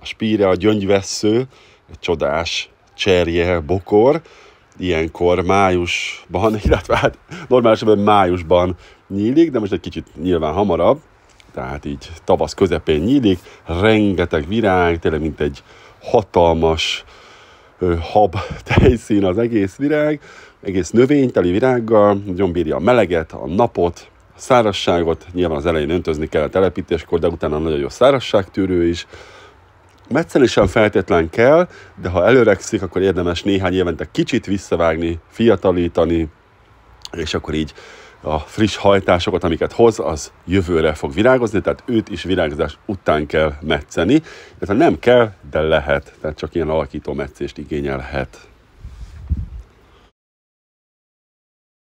a spíre, a gyöngyvessző, egy csodás cserje, bokor, ilyenkor májusban, illetve hát normálisan májusban nyílik, de most egy kicsit nyilván hamarabb, tehát így tavasz közepén nyílik, rengeteg virág, tényleg mint egy hatalmas ö, hab tejszín az egész virág, egész növényteli virággal, nagyon bírja a meleget, a napot, a szárazságot, nyilván az elején öntözni kell a telepítéskor, de utána nagyon jó szárasságtűrő is, Metszelésen sem feltétlen kell, de ha előrekszik, akkor érdemes néhány évente kicsit visszavágni, fiatalítani, és akkor így a friss hajtásokat, amiket hoz, az jövőre fog virágozni, tehát őt is virágzás után kell metszeni, tehát nem kell, de lehet, tehát csak ilyen alakító metszést igényelhet.